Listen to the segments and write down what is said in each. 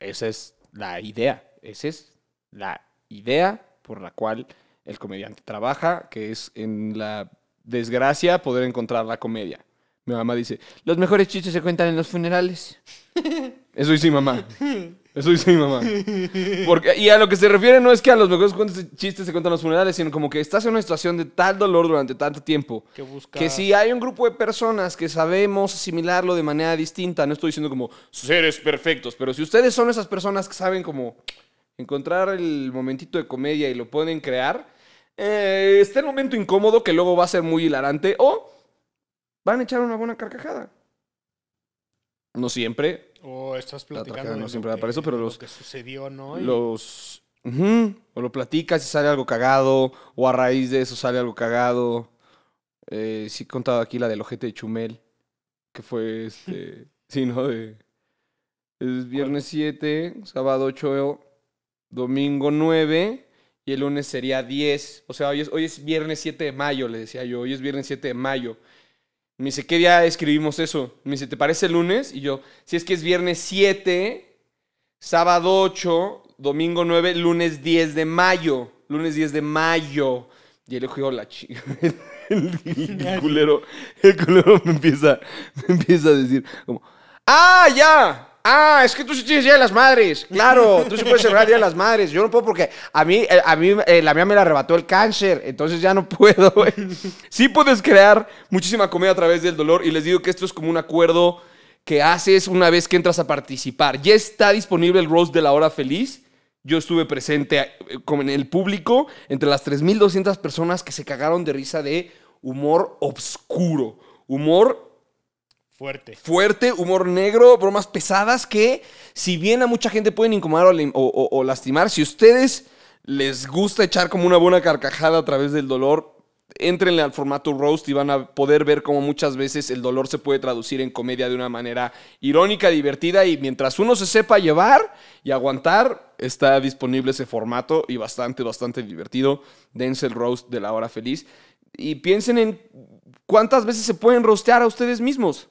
Esa es la idea, esa es la idea por la cual el comediante trabaja, que es en la desgracia poder encontrar la comedia. Mi mamá dice, los mejores chistes se cuentan en los funerales. Eso sí, mamá. Eso dice mi mamá. Porque, y a lo que se refiere no es que a los mejores chistes se cuentan los funerales, sino como que estás en una situación de tal dolor durante tanto tiempo. Que, si hay un grupo de personas que sabemos asimilarlo de manera distinta, no estoy diciendo como seres perfectos, pero si ustedes son esas personas que saben como encontrar el momentito de comedia y lo pueden crear, eh, está el momento incómodo que luego va a ser muy hilarante o van a echar una buena carcajada. No siempre. O oh, estás platicando. No siempre va para eso, pero lo que sucedió, ¿no? Los. o lo platicas y sale algo cagado. O a raíz de eso sale algo cagado. Eh, sí, he contado aquí la del ojete de Chumel. Que fue este. sí, ¿no? De, es viernes 7, sábado 8, domingo 9 y el lunes sería 10. O sea, hoy hoy es viernes 7 de mayo, le decía yo. Hoy es viernes 7 de mayo. Me dice, ¿qué día escribimos eso? Me dice, ¿te parece lunes? Y yo, si es que es viernes 7, sábado 8, domingo 9, lunes 10 de mayo. Lunes 10 de mayo. Y él dijo, la chica. el, culero, el culero me empieza, me empieza a decir, como, ¡ah, ya! Ah, es que tú sí tienes Día de las Madres. Claro, tú sí puedes celebrar Día de las Madres. Yo no puedo porque a mí, eh, a mí eh, la mía me la arrebató el cáncer, entonces ya no puedo. Sí puedes crear muchísima comida a través del dolor y les digo que esto es como un acuerdo que haces una vez que entras a participar. Ya está disponible el roast de la hora feliz. Yo estuve presente eh, con el público entre las 3.200 personas que se cagaron de risa de humor obscuro, humor Fuerte. Fuerte, humor negro, bromas pesadas que, si bien a mucha gente pueden incomodar o, lastimar, si ustedes les gusta echar como una buena carcajada a través del dolor, entrenle al formato roast y van a poder ver cómo muchas veces el dolor se puede traducir en comedia de una manera irónica, divertida y mientras uno se sepa llevar y aguantar, está disponible ese formato y bastante, bastante divertido. Dense el roast de la hora feliz y piensen en cuántas veces se pueden rostear a ustedes mismos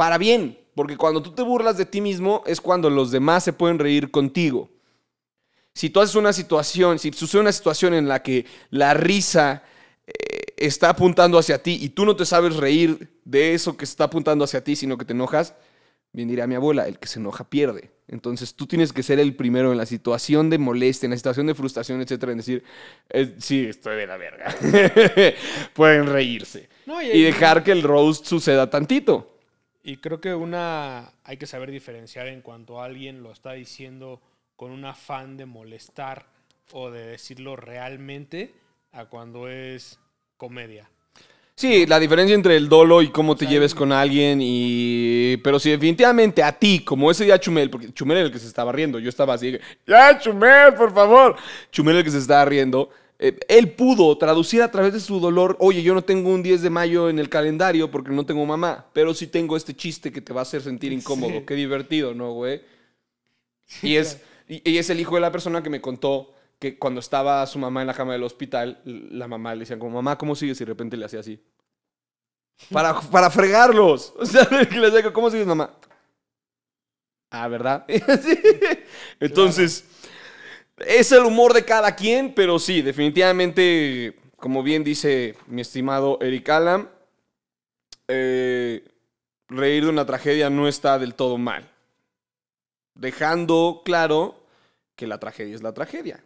para bien, porque cuando tú te burlas de ti mismo es cuando los demás se pueden reír contigo. Si tú haces una situación, si sucede una situación en la que la risa eh, está apuntando hacia ti y tú no te sabes reír de eso que está apuntando hacia ti, sino que te enojas, bien dirá mi abuela, el que se enoja pierde. Entonces tú tienes que ser el primero en la situación de molestia, en la situación de frustración, etcétera, en decir, eh, sí, estoy de la verga. Pueden reírse. y, dejar que el roast suceda tantito. Y creo que una hay que saber diferenciar en cuanto a alguien lo está diciendo con un afán de molestar o de decirlo realmente a cuando es comedia. Sí, la diferencia entre el dolo y cómo te lleves con alguien y... Pero si definitivamente a ti, como ese día Chumel, porque Chumel era el que se estaba riendo, yo estaba así, ya Chumel, por favor. Chumel el que se estaba riendo, eh, él pudo traducir a través de su dolor, oye, yo no tengo un 10 de mayo en el calendario porque no tengo mamá, pero sí tengo este chiste que te va a hacer sentir incómodo. Qué divertido, ¿no, güey? Y es, y, es el hijo de la persona que me contó que cuando estaba su mamá en la cama del hospital, la mamá le decía como, mamá, ¿cómo sigues? Y de repente le hacía así. Para, para fregarlos. O sea, le decía, ¿cómo sigues, mamá? Ah, ¿verdad? Entonces... Es el humor de cada quien, pero sí, definitivamente, como bien dice mi estimado Eric Alam, eh, reír de una tragedia no está del todo mal. Dejando claro que la tragedia es la tragedia.